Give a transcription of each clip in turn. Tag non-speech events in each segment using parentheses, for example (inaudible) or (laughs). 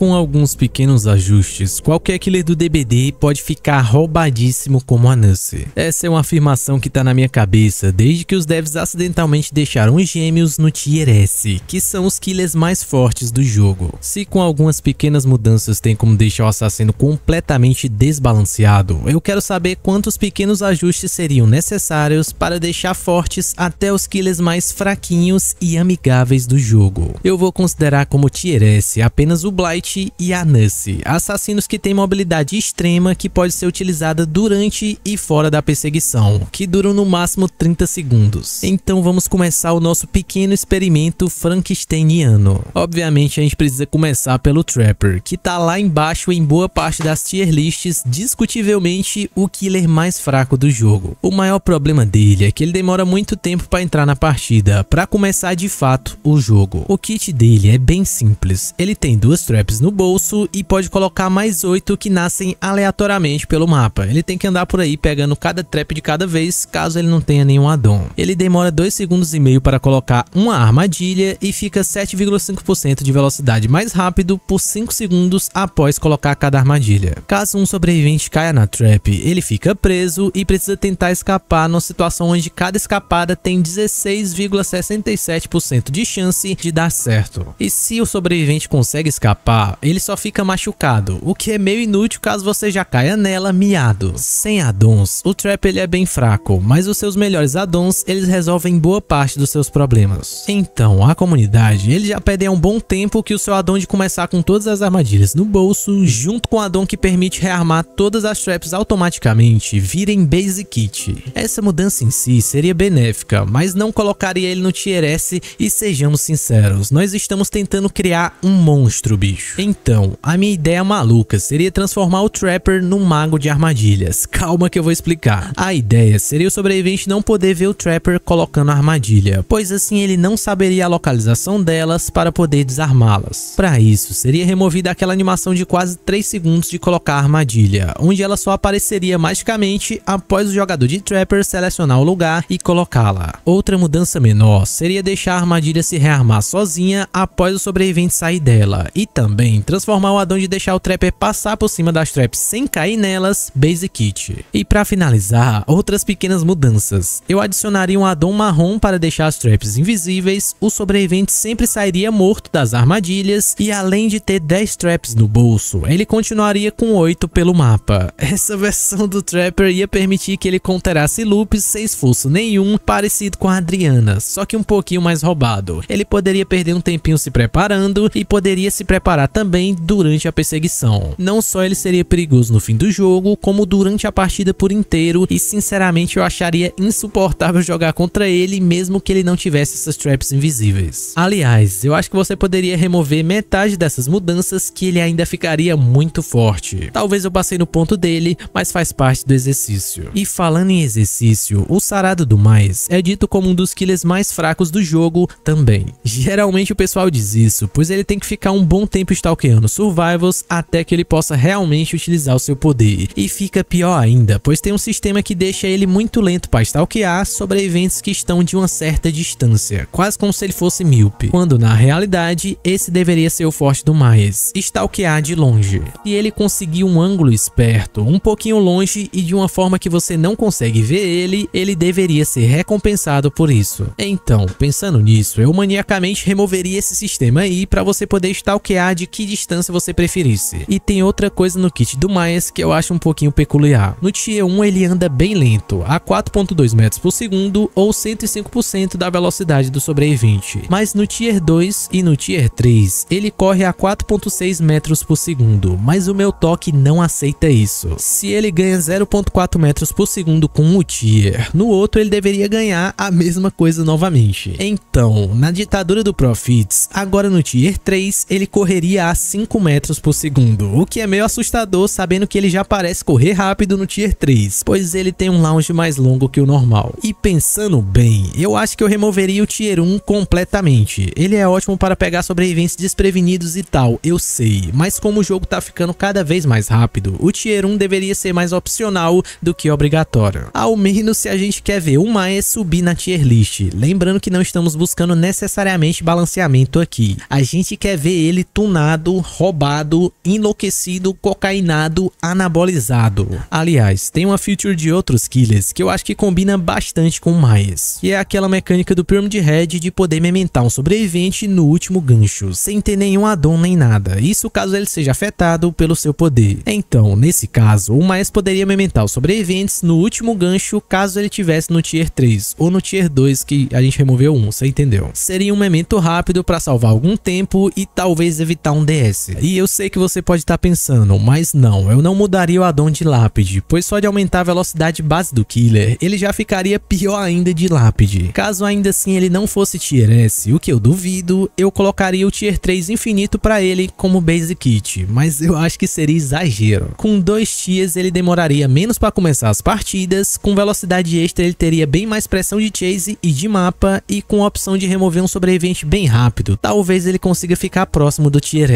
com alguns pequenos ajustes, qualquer killer do DBD pode ficar roubadíssimo como a Nurse. Essa é uma afirmação que tá na minha cabeça desde que os devs acidentalmente deixaram os gêmeos no Tier S, que são os killers mais fortes do jogo. Se com algumas pequenas mudanças tem como deixar o assassino completamente desbalanceado, eu quero saber quantos pequenos ajustes seriam necessários para deixar fortes até os killers mais fraquinhos e amigáveis do jogo. Eu vou considerar como Tier S apenas o Blight e a Nancy, assassinos que têm mobilidade extrema que pode ser utilizada durante e fora da perseguição, que duram no máximo 30 segundos. Então vamos começar o nosso pequeno experimento frankensteiniano. Obviamente a gente precisa começar pelo Trapper, que tá lá embaixo em boa parte das tier lists, discutivelmente o killer mais fraco do jogo. O maior problema dele é que ele demora muito tempo para entrar na partida, para começar de fato o jogo. O kit dele é bem simples, ele tem duas traps no bolso e pode colocar mais 8 que nascem aleatoriamente pelo mapa. Ele tem que andar por aí pegando cada trap de cada vez, caso ele não tenha nenhum addon. Ele demora 2 segundos e meio para colocar uma armadilha e fica 7,5% de velocidade mais rápido por 5 segundos após colocar cada armadilha. Caso um sobrevivente caia na trap, ele fica preso e precisa tentar escapar numa situação onde cada escapada tem 16,67% de chance de dar certo. E se o sobrevivente consegue escapar, ele só fica machucado, o que é meio inútil caso você já caia nela miado. Sem addons, o Trap ele é bem fraco, mas os seus melhores addons eles resolvem boa parte dos seus problemas. Então, a comunidade, ele já pede há um bom tempo que o seu addon de começar com todas as armadilhas no bolso, junto com o addon que permite rearmar todas as traps automaticamente, virem Base Kit. Essa mudança em si seria benéfica, mas não colocaria ele no Tier S e sejamos sinceros, nós estamos tentando criar um monstro, bicho. Então, a minha ideia maluca seria transformar o Trapper num mago de armadilhas. Calma que eu vou explicar. A ideia seria o sobrevivente não poder ver o Trapper colocando a armadilha, pois assim ele não saberia a localização delas para poder desarmá-las. Para isso, seria removida aquela animação de quase 3 segundos de colocar a armadilha, onde ela só apareceria magicamente após o jogador de Trapper selecionar o lugar e colocá-la. Outra mudança menor seria deixar a armadilha se rearmar sozinha após o sobrevivente sair dela, e também também transformar o addon de deixar o Trapper passar por cima das traps sem cair nelas, basic Kit. E para finalizar, outras pequenas mudanças. Eu adicionaria um addon marrom para deixar as traps invisíveis, o sobrevivente sempre sairia morto das armadilhas e além de ter 10 traps no bolso, ele continuaria com 8 pelo mapa. (laughs) Essa versão do Trapper ia permitir que ele conterasse loops sem esforço nenhum, parecido com a Adriana, só que um pouquinho mais roubado. Ele poderia perder um tempinho se preparando e poderia se preparar também durante a perseguição. Não só ele seria perigoso no fim do jogo, como durante a partida por inteiro e sinceramente eu acharia insuportável jogar contra ele mesmo que ele não tivesse essas traps invisíveis. Aliás, eu acho que você poderia remover metade dessas mudanças que ele ainda ficaria muito forte. Talvez eu passei no ponto dele, mas faz parte do exercício. E falando em exercício, o Sarado do Mais é dito como um dos killers mais fracos do jogo também. Geralmente o pessoal diz isso, pois ele tem que ficar um bom tempo stalkeando survivals até que ele possa realmente utilizar o seu poder. E fica pior ainda, pois tem um sistema que deixa ele muito lento para stalkear sobre eventos que estão de uma certa distância, quase como se ele fosse míope, quando na realidade esse deveria ser o forte do mais stalkear de longe. E ele conseguir um ângulo esperto, um pouquinho longe e de uma forma que você não consegue ver ele, ele deveria ser recompensado por isso. Então, pensando nisso, eu maniacamente removeria esse sistema aí para você poder stalkear de que distância você preferisse. E tem outra coisa no kit do Myers que eu acho um pouquinho peculiar. No Tier 1 ele anda bem lento, a 4.2 metros por segundo ou 105% da velocidade do sobrevivente. Mas no Tier 2 e no Tier 3 ele corre a 4.6 metros por segundo, mas o meu toque não aceita isso. Se ele ganha 0.4 metros por segundo com o Tier, no outro ele deveria ganhar a mesma coisa novamente. Então, na ditadura do Profits, agora no Tier 3 ele correria a 5 metros por segundo, o que é meio assustador sabendo que ele já parece correr rápido no Tier 3, pois ele tem um lounge mais longo que o normal. E pensando bem, eu acho que eu removeria o Tier 1 completamente. Ele é ótimo para pegar sobreviventes desprevenidos e tal, eu sei, mas como o jogo tá ficando cada vez mais rápido, o Tier 1 deveria ser mais opcional do que obrigatório. Ao menos se a gente quer ver uma é subir na Tier List, lembrando que não estamos buscando necessariamente balanceamento aqui. A gente quer ver ele tunar tomado, roubado, enlouquecido, cocainado, anabolizado. Aliás, tem uma feature de outros killers que eu acho que combina bastante com o E que é aquela mecânica do Pyramid Head de poder mementar um sobrevivente no último gancho, sem ter nenhum addon nem nada, isso caso ele seja afetado pelo seu poder. Então, nesse caso, o mais poderia mementar os sobreviventes no último gancho caso ele tivesse no Tier 3 ou no Tier 2 que a gente removeu um, você entendeu? Seria um memento rápido para salvar algum tempo e talvez evitar um um DS. E eu sei que você pode estar tá pensando, mas não, eu não mudaria o addon de lápide, pois só de aumentar a velocidade base do killer, ele já ficaria pior ainda de lápide. Caso ainda assim ele não fosse tier S, o que eu duvido, eu colocaria o tier 3 infinito para ele como base kit, mas eu acho que seria exagero. Com dois tiers ele demoraria menos para começar as partidas, com velocidade extra ele teria bem mais pressão de chase e de mapa, e com a opção de remover um sobrevivente bem rápido, talvez ele consiga ficar próximo do tier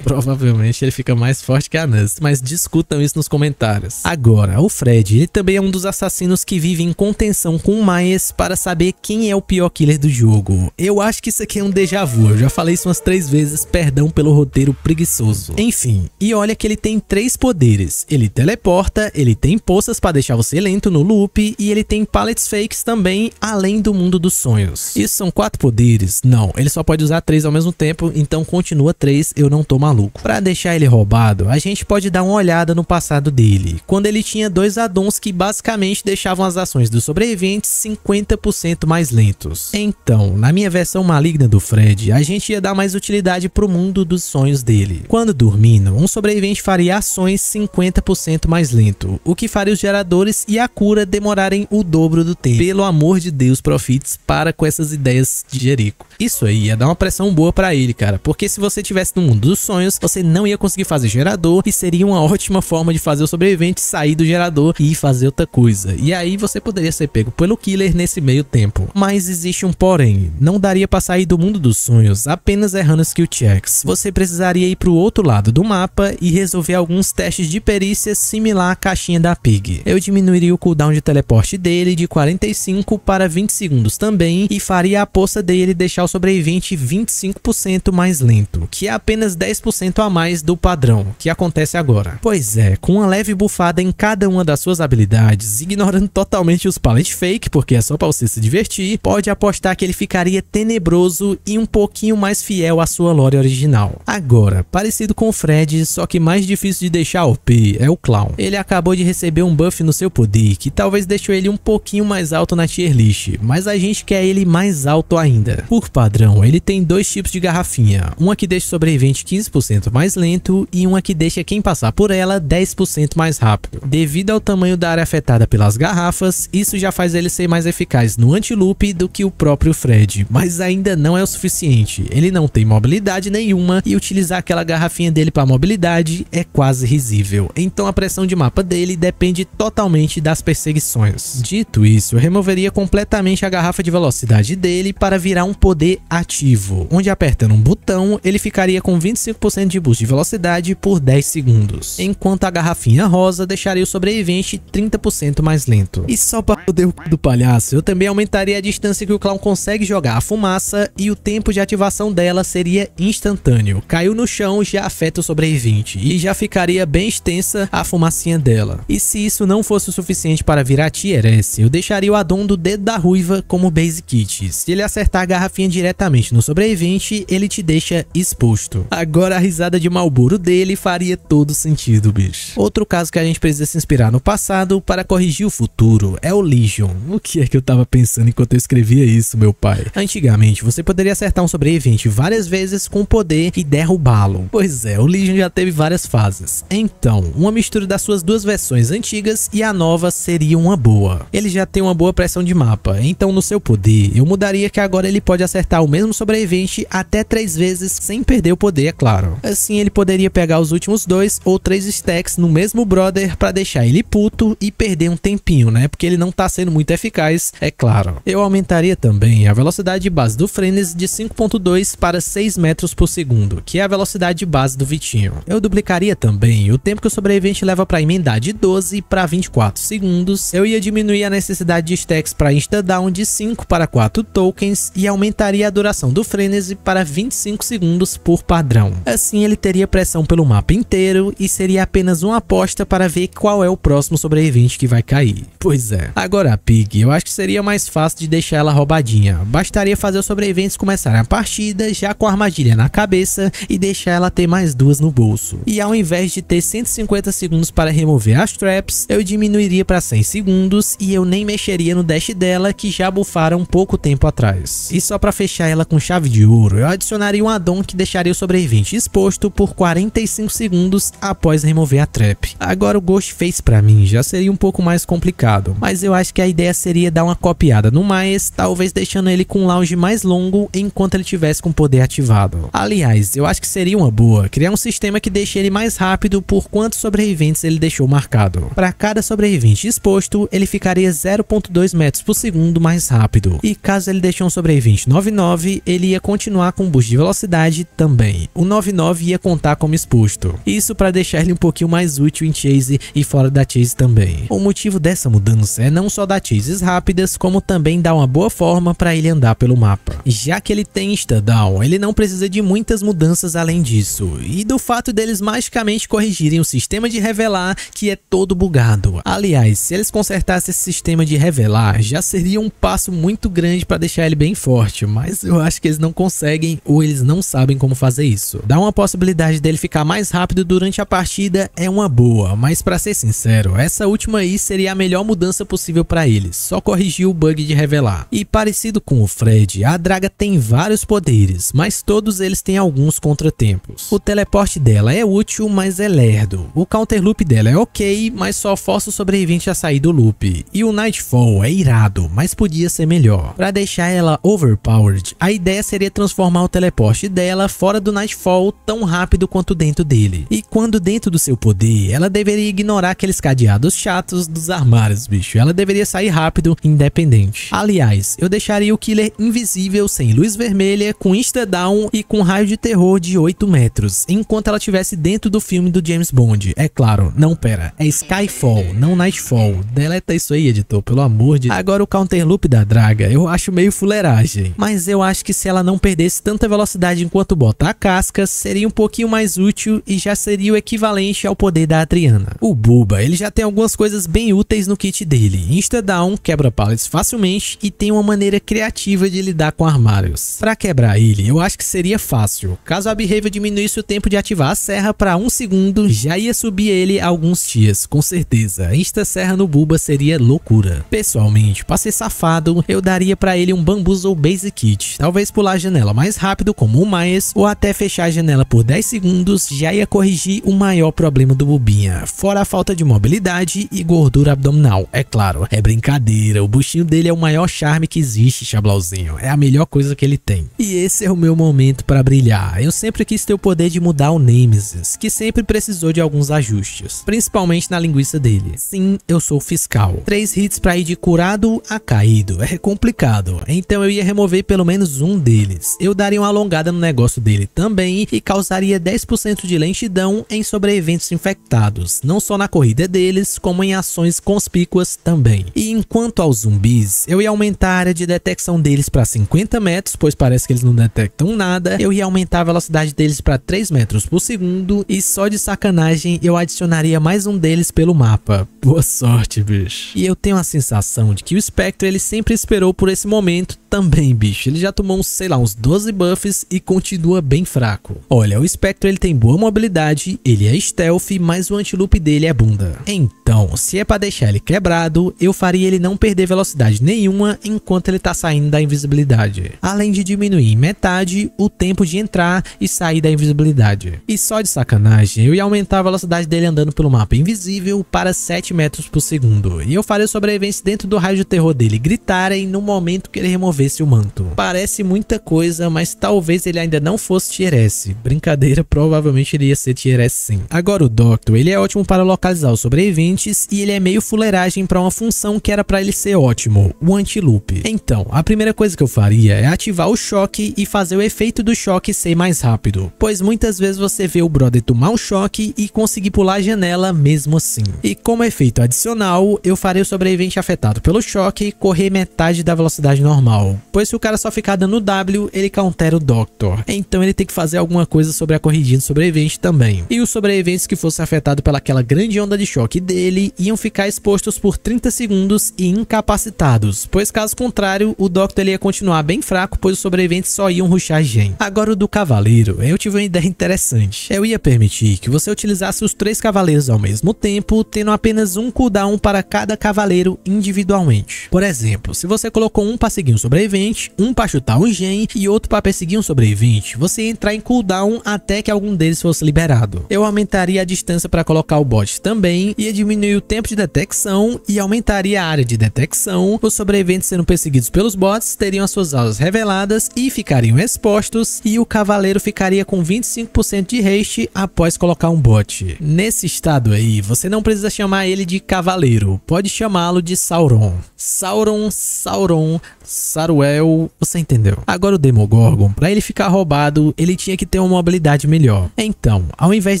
Provavelmente ele fica mais forte que a Nuz, mas discutam isso nos comentários. Agora, o Fred, ele também é um dos assassinos que vive em contenção com o Miles para saber quem é o pior killer do jogo. Eu acho que isso aqui é um déjà vu, eu já falei isso umas três vezes, perdão pelo roteiro preguiçoso. Enfim, e olha que ele tem três poderes. Ele teleporta, ele tem poças para deixar você lento no loop e ele tem pallets fakes também, além do mundo dos sonhos. Isso são quatro poderes? Não, ele só pode usar três ao mesmo tempo, então continua três eu não tô maluco. Para deixar ele roubado, a gente pode dar uma olhada no passado dele, quando ele tinha dois addons que basicamente deixavam as ações dos sobreviventes 50% mais lentos. Então, na minha versão maligna do Fred, a gente ia dar mais utilidade pro mundo dos sonhos dele. Quando dormindo, um sobrevivente faria ações 50% mais lento, o que faria os geradores e a cura demorarem o dobro do tempo. Pelo amor de Deus, Profits, para com essas ideias de Jerico. Isso aí ia dar uma pressão boa para ele, cara, porque se você tivesse no mundo dos sonhos, você não ia conseguir fazer gerador e seria uma ótima forma de fazer o sobrevivente sair do gerador e fazer outra coisa. E aí você poderia ser pego pelo killer nesse meio tempo. Mas existe um porém, não daria para sair do mundo dos sonhos apenas errando skill checks. Você precisaria ir para o outro lado do mapa e resolver alguns testes de perícia similar à caixinha da Pig. Eu diminuiria o cooldown de teleporte dele de 45 para 20 segundos também e faria a poça dele deixar o sobrevivente 25% mais lento, que é apenas 10% a mais do padrão, que acontece agora. Pois é, com uma leve bufada em cada uma das suas habilidades, ignorando totalmente os palette fake, porque é só pra você se divertir, pode apostar que ele ficaria tenebroso e um pouquinho mais fiel à sua lore original. Agora, parecido com o Fred, só que mais difícil de deixar OP, é o Clown. Ele acabou de receber um buff no seu poder, que talvez deixou ele um pouquinho mais alto na tier list, mas a gente quer ele mais alto ainda. Por padrão, ele tem dois tipos de garrafinha, uma que deixa sobreviver 20 15% mais lento e uma que deixa quem passar por ela 10% mais rápido. Devido ao tamanho da área afetada pelas garrafas, isso já faz ele ser mais eficaz no anti anti-loop do que o próprio Fred, mas ainda não é o suficiente. Ele não tem mobilidade nenhuma e utilizar aquela garrafinha dele para mobilidade é quase risível. Então a pressão de mapa dele depende totalmente das perseguições. Dito isso, eu removeria completamente a garrafa de velocidade dele para virar um poder ativo, onde apertando um botão ele ficaria com com 25% de boost de velocidade por 10 segundos, enquanto a garrafinha rosa deixaria o sobrevivente 30% mais lento. E só para poder derrubo do palhaço, eu também aumentaria a distância que o clown consegue jogar a fumaça e o tempo de ativação dela seria instantâneo. Caiu no chão já afeta o sobrevivente e já ficaria bem extensa a fumacinha dela. E se isso não fosse o suficiente para virar tier S, eu deixaria o addon do dedo da ruiva como base kit. Se ele acertar a garrafinha diretamente no sobrevivente, ele te deixa exposto bicho. Agora a risada de Malboro dele faria todo sentido, bicho. Outro caso que a gente precisa se inspirar no passado para corrigir o futuro é o Legion. O que é que eu tava pensando enquanto eu escrevia isso, meu pai? Antigamente, você poderia acertar um sobrevivente várias vezes com poder e derrubá-lo. Pois é, o Legion já teve várias fases. Então, uma mistura das suas duas versões antigas e a nova seria uma boa. Ele já tem uma boa pressão de mapa, então no seu poder, eu mudaria que agora ele pode acertar o mesmo sobrevivente até três vezes sem perder o poder poder, é claro. Assim, ele poderia pegar os últimos dois ou três stacks no mesmo brother para deixar ele puto e perder um tempinho, né? Porque ele não tá sendo muito eficaz, é claro. Eu aumentaria também a velocidade base do Frenes de 5.2 para 6 metros por segundo, que é a velocidade base do Vitinho. Eu duplicaria também o tempo que o sobrevivente leva para emendar de 12 para 24 segundos. Eu ia diminuir a necessidade de stacks para insta-down de 5 para 4 tokens e aumentaria a duração do Frenes para 25 segundos por partida padrão. Assim, ele teria pressão pelo mapa inteiro e seria apenas uma aposta para ver qual é o próximo sobrevivente que vai cair. Pois é. Agora Pig, eu acho que seria mais fácil de deixar ela roubadinha. Bastaria fazer os sobreviventes começarem a partida já com a armadilha na cabeça e deixar ela ter mais duas no bolso. E ao invés de ter 150 segundos para remover as traps, eu diminuiria para 100 segundos e eu nem mexeria no dash dela que já bufaram pouco tempo atrás. E só para fechar ela com chave de ouro, eu adicionaria um addon que deixaria o sobrevivente exposto por 45 segundos após remover a trap. Agora o Ghost fez para mim já seria um pouco mais complicado, mas eu acho que a ideia seria dar uma copiada no mais talvez deixando ele com um lounge mais longo enquanto ele tivesse com poder ativado. Aliás, eu acho que seria uma boa criar um sistema que deixe ele mais rápido por quantos sobreviventes ele deixou marcado. Para cada sobrevivente exposto, ele ficaria 0.2 metros por segundo mais rápido. E caso ele deixou um sobrevivente 99, ele ia continuar com um boost de velocidade também. Rain, o 99 ia contar como exposto. Isso para deixar ele um pouquinho mais útil em Chase e fora da Chase também. O motivo dessa mudança é não só dar chases rápidas, como também dar uma boa forma para ele andar pelo mapa. Já que ele tem Stadown, ele não precisa de muitas mudanças além disso, e do fato deles magicamente corrigirem o sistema de revelar que é todo bugado. Aliás, se eles consertassem esse sistema de revelar, já seria um passo muito grande para deixar ele bem forte, mas eu acho que eles não conseguem ou eles não sabem como fazer fazer isso. Dá uma possibilidade dele ficar mais rápido durante a partida é uma boa, mas para ser sincero, essa última aí seria a melhor mudança possível para ele, só corrigir o bug de revelar. E parecido com o Fred, a Draga tem vários poderes, mas todos eles têm alguns contratempos. O teleporte dela é útil, mas é lerdo. O counter loop dela é ok, mas só força o sobrevivente a sair do loop. E o Nightfall é irado, mas podia ser melhor. Para deixar ela overpowered, a ideia seria transformar o teleporte dela fora do do Nightfall tão rápido quanto dentro dele. E quando dentro do seu poder, ela deveria ignorar aqueles cadeados chatos dos armários, bicho. Ela deveria sair rápido, independente. Aliás, eu deixaria o Killer invisível, sem luz vermelha, com insta-down e com raio de terror de 8 metros, enquanto ela estivesse dentro do filme do James Bond. É claro, não pera, é Skyfall, não Nightfall. Deleta isso aí, editor, pelo amor de... Agora o counter loop da Draga, eu acho meio fuleiragem. Mas eu acho que se ela não perdesse tanta velocidade enquanto botar casca seria um pouquinho mais útil e já seria o equivalente ao poder da Adriana. O Buba, ele já tem algumas coisas bem úteis no kit dele. Insta-down, quebra pallets facilmente e tem uma maneira criativa de lidar com armários. Para quebrar ele, eu acho que seria fácil. Caso a Behavior diminuísse o tempo de ativar a serra para um segundo, já ia subir ele alguns dias, com certeza. Insta-serra no Buba seria loucura. Pessoalmente, pra ser safado, eu daria para ele um Bambuzo Basic Kit. Talvez pular a janela mais rápido como o Myers ou até é fechar a janela por 10 segundos já ia corrigir o maior problema do Bubinha, fora a falta de mobilidade e gordura abdominal, é claro. É brincadeira, o buchinho dele é o maior charme que existe, Chablauzinho, é a melhor coisa que ele tem. E esse é o meu momento para brilhar, eu sempre quis ter o poder de mudar o Nemesis, que sempre precisou de alguns ajustes, principalmente na linguiça dele. Sim, eu sou fiscal. Três hits para ir de curado a caído, é complicado, então eu ia remover pelo menos um deles. Eu daria uma alongada no negócio dele, também e causaria 10% de lentidão em sobreviventes infectados, não só na corrida deles, como em ações conspícuas também. E enquanto aos zumbis, eu ia aumentar a área de detecção deles para 50 metros, pois parece que eles não detectam nada, eu ia aumentar a velocidade deles para 3 metros por segundo e só de sacanagem eu adicionaria mais um deles pelo mapa. Boa sorte, bicho. E eu tenho a sensação de que o Spectre ele sempre esperou por esse momento também, bicho. Ele já tomou uns, sei lá, uns 12 buffs e continua bem fraco. Olha, o Spectre ele tem boa mobilidade, ele é stealth, mas o antiloop dele é bunda. Então, se é pra deixar ele quebrado, eu faria ele não perder velocidade nenhuma enquanto ele tá saindo da invisibilidade. Além de diminuir em metade o tempo de entrar e sair da invisibilidade. E só de sacanagem, eu ia aumentar a velocidade dele andando pelo mapa invisível para 7 metros por segundo. E eu faria sobrevivência dentro do raio de terror dele gritarem no momento que ele remover removesse o manto. Parece muita coisa, mas talvez ele ainda não fosse Tier S. Brincadeira, (laughs) provavelmente ele ia ser Tier S sim. Agora o Doctor, ele é ótimo para localizar os sobreviventes e ele é meio fuleiragem para uma função que era para ele ser ótimo, o anti-loop. Então, a primeira coisa que eu faria é ativar o choque e fazer o efeito do choque ser mais rápido, pois muitas vezes você vê o brother tomar um choque e conseguir pular a janela mesmo assim. E como efeito adicional, eu farei o sobrevivente afetado pelo choque correr metade da velocidade normal, Doctor. Pois se o cara só ficar dando W, ele countera o Doctor. Então ele tem que fazer alguma coisa sobre a corridinha do sobrevivente também. E os sobreviventes que fossem afetados pelaquela grande onda de choque dele iam ficar expostos por 30 segundos e incapacitados. Pois caso contrário, o Doctor ele ia continuar bem fraco, pois os sobreviventes só iam ruxar gente. Agora o do Cavaleiro, eu tive uma ideia interessante. Eu ia permitir que você utilizasse os três cavaleiros ao mesmo tempo, tendo apenas um cooldown para cada cavaleiro individualmente. Por exemplo, se você colocou um para seguir sobrevivente, sobrevivente, um para chutar um gene e outro para perseguir um sobrevivente. Você entrar em cooldown até que algum deles fosse liberado. Eu aumentaria a distância para colocar o bot também, ia diminuir o tempo de detecção e aumentaria a área de detecção. Os sobreviventes sendo perseguidos pelos bots teriam as suas aulas reveladas e ficariam expostos e o cavaleiro ficaria com 25% de haste após colocar um bot. Nesse estado aí, você não precisa chamar ele de cavaleiro, pode chamá-lo de Sauron. Sauron, Sauron, Sauron Saruel, é você entendeu. Agora o Demogorgon, para ele ficar roubado, ele tinha que ter uma mobilidade melhor. Então, ao invés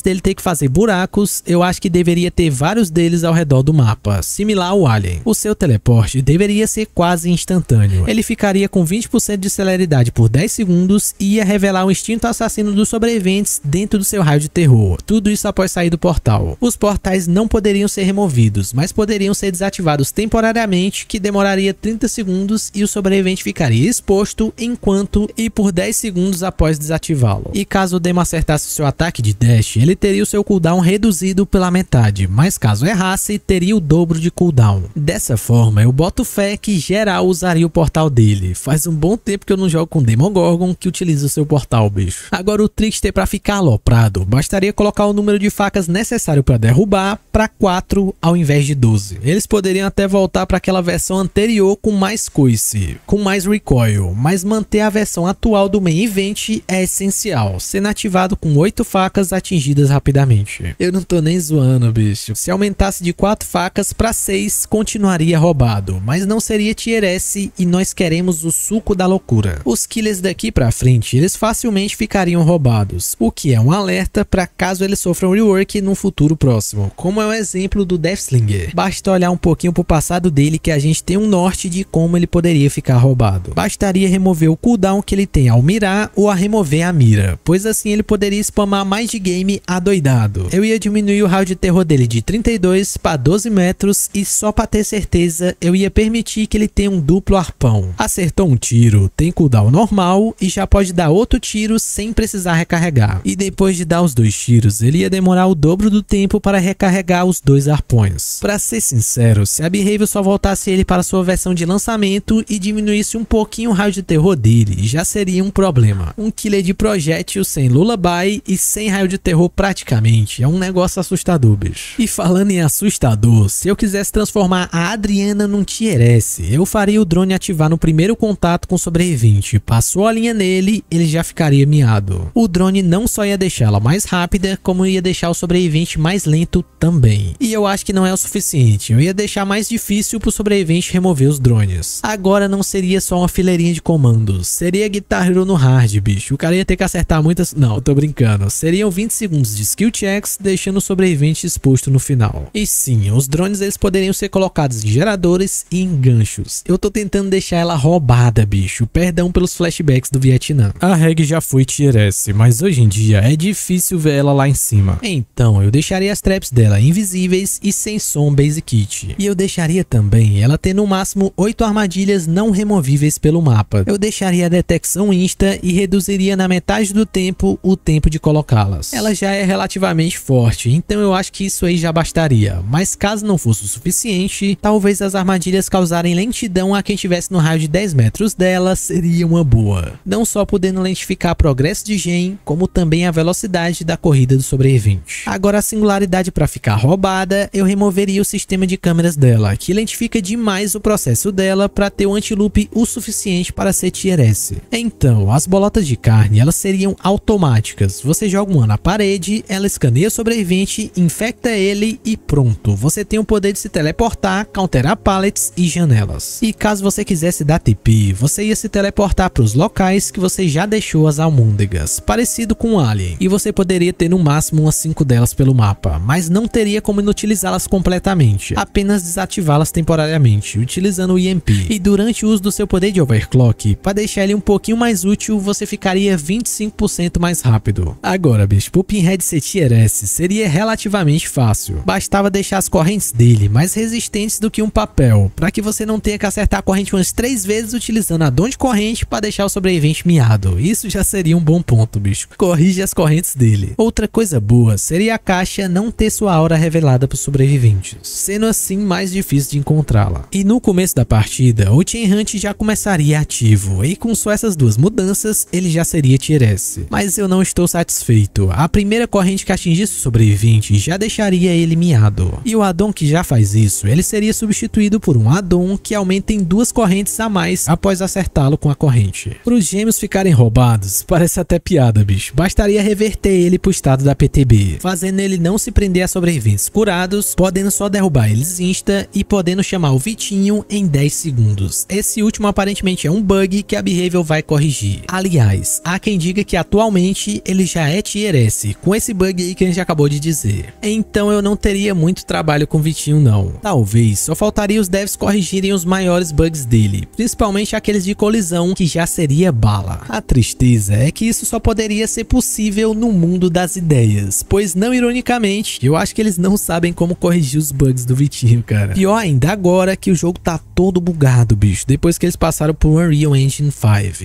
dele ter que fazer buracos, eu acho que deveria ter vários deles ao redor do mapa, similar ao Alien. O seu teleporte deveria ser quase instantâneo. Ele ficaria com 20% de celeridade por 10 segundos e ia revelar o instinto assassino dos sobreviventes dentro do seu raio de terror. Tudo isso após sair do portal. Os portais não poderiam ser removidos, mas poderiam ser desativados temporariamente, que demoraria 30 segundos e o sobrevivente componente ficaria exposto enquanto e por 10 segundos após desativá-lo. E caso o Demo acertasse seu ataque de dash, ele teria o seu cooldown reduzido pela metade, mas caso errasse, teria o dobro de cooldown. Dessa forma, eu boto fé que geral usaria o portal dele. Faz um bom tempo que eu não jogo com Demogorgon que utiliza o seu portal, bicho. Agora o Trickster é para ficar aloprado, bastaria colocar o número de facas necessário para derrubar para 4 ao invés de 12. Eles poderiam até voltar para aquela versão anterior com mais coice, com mais mais recoil, mas manter a versão atual do main event é essencial, sendo ativado com 8 facas atingidas rapidamente. Eu não tô nem zoando, bicho. Se aumentasse de 4 facas para 6, continuaria roubado, mas não seria tier S e nós queremos o suco da loucura. Os killers daqui pra frente, eles facilmente ficariam roubados, o que é um alerta para caso eles sofram rework num futuro próximo, como é o exemplo do Deathslinger. Basta olhar um pouquinho pro passado dele que a gente tem um norte de como ele poderia ficar roubado roubado. Bastaria remover o cooldown que ele tem ao mirar ou a remover a mira, pois assim ele poderia spamar mais de game adoidado. Eu ia diminuir o raio de terror dele de 32 para 12 metros e só para ter certeza eu ia permitir que ele tenha um duplo arpão. Acertou um tiro, tem cooldown normal e já pode dar outro tiro sem precisar recarregar. E depois de dar os dois tiros, ele ia demorar o dobro do tempo para recarregar os dois arpões. Para ser sincero, se a Behavior só voltasse ele para sua versão de lançamento e diminuir abrisse um pouquinho o raio de terror dele, já seria um problema. Um killer de projétil sem lullaby e sem raio de terror praticamente. É um negócio assustador, bicho. E falando em assustador, se eu quisesse transformar a Adriana num tierce eu faria o drone ativar no primeiro contato com o sobrevivente. Passou a linha nele, ele já ficaria miado. O drone não só ia deixá-la mais rápida, como ia deixar o sobrevivente mais lento também. E eu acho que não é o suficiente, eu ia deixar mais difícil pro sobrevivente remover os drones. Agora não seria seria só uma fileirinha de comandos. Seria Guitar Hero no hard, bicho. O cara ia ter que acertar muitas... Não, tô brincando. Seriam 20 segundos de skill checks, deixando o sobrevivente exposto no final. E sim, os drones eles poderiam ser colocados em geradores e em ganchos. Eu tô tentando deixar ela roubada, bicho. Perdão pelos flashbacks do Vietnã. A Reg já foi tier S, mas hoje em dia é difícil ver ela lá em cima. Então, eu deixaria as traps dela invisíveis e sem som base kit. E eu deixaria também ela ter no máximo 8 armadilhas não removidas removíveis pelo mapa. Eu deixaria a detecção insta e reduziria na metade do tempo o tempo de colocá-las. Ela já é relativamente forte, então eu acho que isso aí já bastaria. Mas caso não fosse o suficiente, talvez as armadilhas causarem lentidão a quem estivesse no raio de 10 metros dela seria uma boa. Não só podendo lentificar progresso de gen, como também a velocidade da corrida do sobrevivente. Agora a singularidade para ficar roubada, eu removeria o sistema de câmeras dela, que lentifica demais o processo dela para ter o antiloop o suficiente para ser tier S. Então, as bolotas de carne, elas seriam automáticas. Você joga uma na parede, ela escaneia o sobrevivente, infecta ele e pronto. Você tem o poder de se teleportar, counterar pallets e janelas. E caso você quisesse dar TP, você ia se teleportar para os locais que você já deixou as almôndegas, parecido com o Alien. E você poderia ter no máximo umas 5 delas pelo mapa, mas não teria como inutilizá-las completamente, apenas desativá-las temporariamente, utilizando o EMP. E durante o uso do seu poder de overclock, para deixar ele um pouquinho mais útil, você ficaria 25% mais rápido. Agora, bicho, pro Pinhead ser tier S seria relativamente fácil. Bastava deixar as correntes dele mais resistentes do que um papel, para que você não tenha que acertar a corrente umas 3 vezes utilizando a dom de corrente para deixar o sobrevivente miado. Isso já seria um bom ponto, bicho. Corrige as correntes dele. Outra coisa boa seria a caixa não ter sua aura revelada para os sobreviventes, sendo assim mais difícil de encontrá-la. E no começo da partida, o Chain Hunt já já começaria ativo, e com só essas duas mudanças, ele já seria Tier S. Mas eu não estou satisfeito, a primeira corrente que atingisse o sobrevivente já deixaria ele miado. E o addon que já faz isso, ele seria substituído por um addon que aumenta em duas correntes a mais após acertá-lo com a corrente. Para os gêmeos ficarem roubados, (laughs) parece até piada, bicho. Bastaria reverter ele para o estado da PTB, fazendo ele não se prender a sobreviventes curados, podendo só derrubar eles insta e podendo chamar o Vitinho em 10 segundos. Esse último último aparentemente é um bug que a Behavior vai corrigir. Aliás, há quem diga que atualmente ele já é tier S, com esse bug aí que a gente acabou de dizer. Então eu não teria muito trabalho com o Vitinho não. Talvez, só faltaria os devs corrigirem os maiores bugs dele, principalmente aqueles de colisão que já seria bala. A tristeza é que isso só poderia ser possível no mundo das ideias, pois não ironicamente, eu acho que eles não sabem como corrigir os bugs do Vitinho, cara. Pior ainda agora que o jogo tá todo bugado, bicho, depois que eles passaram por Unreal Engine 5.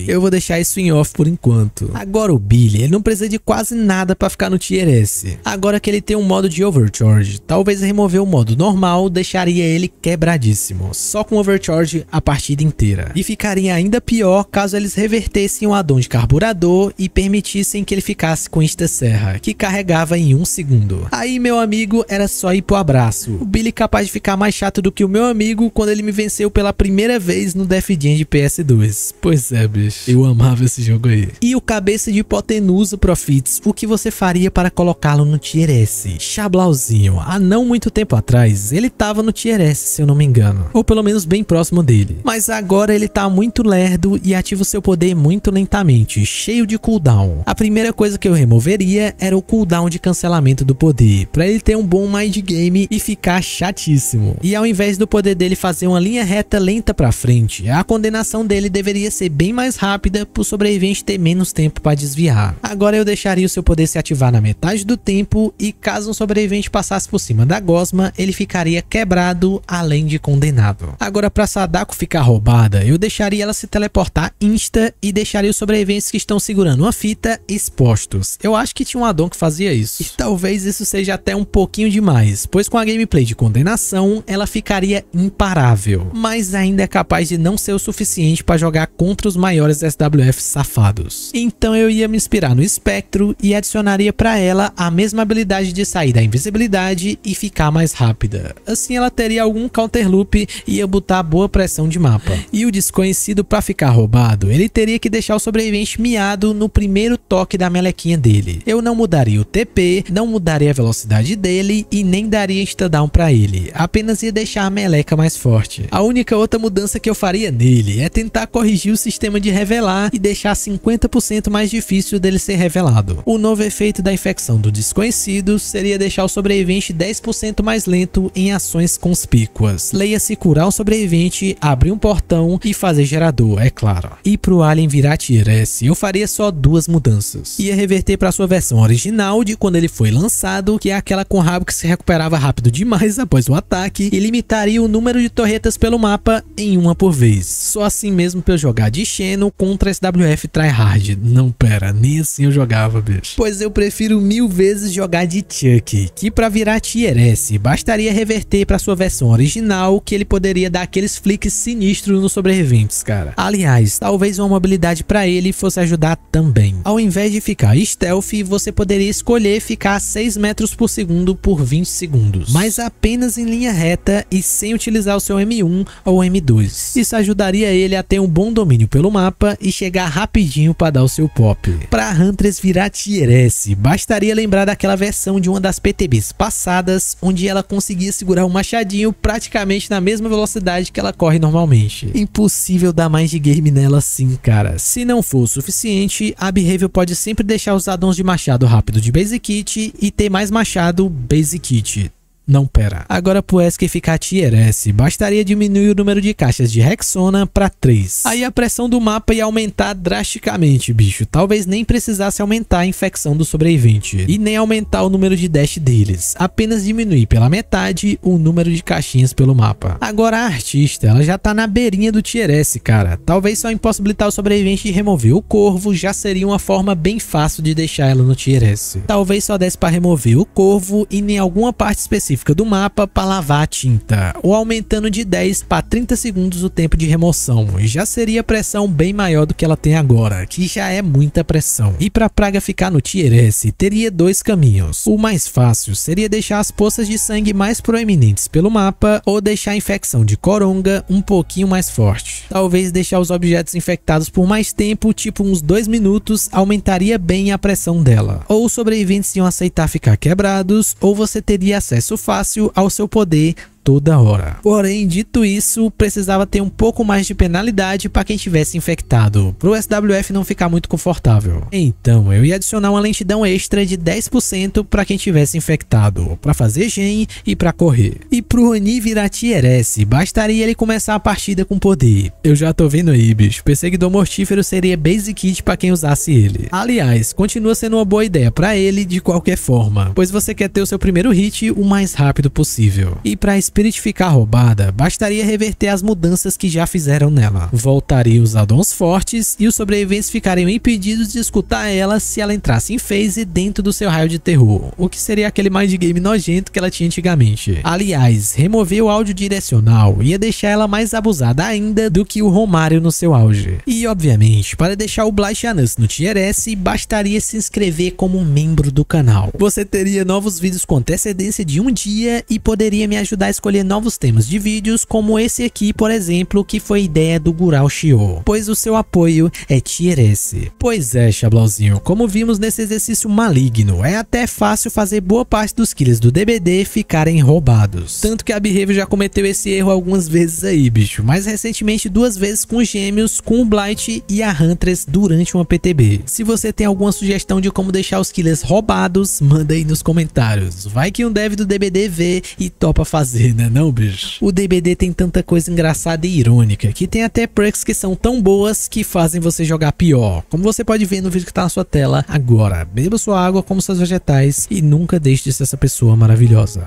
Eu vou deixar isso em off por enquanto. Agora o Billy, ele não precisa de quase nada para ficar no Tier S. Agora que ele tem um modo de Overcharge, talvez remover o modo normal deixaria ele quebradíssimo, só com Overcharge a partida inteira. E ficaria ainda pior caso eles revertessem o addon de carburador e permitissem que ele ficasse com esta serra, que carregava em um segundo. Aí meu amigo era só ir pro abraço. O Billy capaz de ficar mais chato do que o meu amigo quando ele me venceu pela primeira vez no Death fidinha de PS2. Pois é, bicho. Eu amava esse jogo aí. E o cabeça de hipotenusa, Profits. O que você faria para colocá-lo no Tier S? Chablauzinho. Há não muito tempo atrás, ele tava no Tier S, se eu não me engano. Ou pelo menos bem próximo dele. Mas agora ele tá muito lerdo e ativa o seu poder muito lentamente, cheio de cooldown. A primeira coisa que eu removeria era o cooldown de cancelamento do poder, para ele ter um bom mind game e ficar chatíssimo. E ao invés do poder dele fazer uma linha reta lenta para frente, a condenação dele deveria ser bem mais rápida por sobrevivente ter menos tempo para desviar. Agora eu deixaria o seu poder se ativar na metade do tempo e caso um sobrevivente passasse por cima da gosma, ele ficaria quebrado além de condenado. Agora para Sadako ficar roubada, eu deixaria ela se teleportar insta e deixaria os sobreviventes que estão segurando uma fita expostos. Eu acho que tinha um addon que fazia isso. E talvez isso seja até um pouquinho demais, pois com a gameplay de condenação, ela ficaria imparável, mas ainda é capaz de não ser o suficiente para jogar contra os maiores SWF safados. Então eu ia me inspirar no espectro e adicionaria para ela a mesma habilidade de sair da invisibilidade e ficar mais rápida. Assim ela teria algum counter loop e ia botar boa pressão de mapa. E o desconhecido para ficar roubado, ele teria que deixar o sobrevivente miado no primeiro toque da melequinha dele. Eu não mudaria o TP, não mudaria a velocidade dele e nem daria stand down para ele. Apenas ia deixar a meleca mais forte. A única outra mudança que eu faria nele, é tentar corrigir o sistema de revelar e deixar 50% mais difícil dele ser revelado. O novo efeito da infecção do desconhecido seria deixar o sobrevivente 10% mais lento em ações conspícuas. Leia-se curar o sobrevivente, abrir um portão e fazer gerador, é claro. E pro Alien virar tier eu faria só duas mudanças. Ia reverter para sua versão original de quando ele foi lançado, que é aquela com rabo que se recuperava rápido demais após o ataque, e limitaria o número de torretas pelo mapa em uma por vez só assim mesmo pra eu jogar de Xeno contra SWF Tryhard. Não, pera, nem assim eu jogava, bicho. Pois eu prefiro mil vezes jogar de Chuck, que pra virar Tier S, bastaria reverter pra sua versão original, que ele poderia dar aqueles flicks sinistros nos sobreviventes, cara. Aliás, talvez uma habilidade pra ele fosse ajudar também. Ao invés de ficar stealth, você poderia escolher ficar 6 metros por segundo por 20 segundos. Mas apenas em linha reta e sem utilizar o seu M1 ou M2. Isso ajuda ajudaria ele a ter um bom domínio pelo mapa e chegar rapidinho para dar o seu pop. Para Huntress virar Tier S, bastaria lembrar daquela versão de uma das PTBs passadas, onde ela conseguia segurar o machadinho praticamente na mesma velocidade que ela corre normalmente. Impossível dar mais de game nela sim, cara. Se não for o suficiente, a Behavior pode sempre deixar os addons de machado rápido de Basic Kit e ter mais machado Basic Kit não pera. Agora pro ESC ficar tier S, bastaria diminuir o número de caixas de Rexona para 3. Aí a pressão do mapa ia aumentar drasticamente, bicho. Talvez nem precisasse aumentar a infecção do sobrevivente e nem aumentar o número de dash deles. Apenas diminuir pela metade o número de caixinhas pelo mapa. Agora a artista, ela já tá na beirinha do tier S, cara. Talvez só impossibilitar o sobrevivente e remover o corvo já seria uma forma bem fácil de deixar ela no tier S. Talvez só desse para remover o corvo e nem alguma parte específica específica do mapa para lavar a tinta, ou aumentando de 10 para 30 segundos o tempo de remoção, e já seria pressão bem maior do que ela tem agora, que já é muita pressão. E para a praga ficar no Tier S, teria dois caminhos. O mais fácil seria deixar as poças de sangue mais proeminentes pelo mapa, ou deixar a infecção de coronga um pouquinho mais forte. Talvez deixar os objetos infectados por mais tempo, tipo uns 2 minutos, aumentaria bem a pressão dela. Ou os sobreviventes iam aceitar ficar quebrados, ou você teria acesso fácil ao seu poder toda hora. Porém, dito isso, precisava ter um pouco mais de penalidade para quem tivesse infectado, para o SWF não ficar muito confortável. Então, eu ia adicionar uma lentidão extra de 10% para quem tivesse infectado, para fazer gen e para correr. E para o virar tier S, bastaria ele começar a partida com poder. Eu já tô vendo aí, bicho. Perseguidor Mortífero seria base kit para quem usasse ele. Aliás, continua sendo uma boa ideia para ele de qualquer forma, pois você quer ter o seu primeiro hit o mais rápido possível. E para Spirit ficar roubada, bastaria reverter as mudanças que já fizeram nela. Voltaria os addons fortes e os sobreviventes ficariam impedidos de escutar ela se ela entrasse em phase dentro do seu raio de terror, o que seria aquele game nojento que ela tinha antigamente. Aliás, remover o áudio direcional ia deixar ela mais abusada ainda do que o Romário no seu auge. E obviamente, para deixar o Anus no Tier S, bastaria se inscrever como membro do canal. Você teria novos vídeos com antecedência de um dia e poderia me ajudar a escolher novos temas de vídeos, como esse aqui, por exemplo, que foi ideia do Gural Shio, pois o seu apoio é tier S. Pois é, Chablauzinho, como vimos nesse exercício maligno, é até fácil fazer boa parte dos kills do DBD ficarem roubados. Tanto que a Behavior já cometeu esse erro algumas vezes aí, bicho, mas recentemente duas vezes com gêmeos, com o Blight e a Huntress durante uma PTB. Se você tem alguma sugestão de como deixar os killers roubados, manda aí nos comentários. Vai que um dev do DBD vê e topa fazer, né não, bicho? O DBD tem tanta coisa engraçada e irônica, que tem até perks que são tão boas que fazem você jogar pior. Como você pode ver no vídeo que tá na sua tela agora. Beba sua água como seus vegetais e nunca deixe de ser essa pessoa maravilhosa.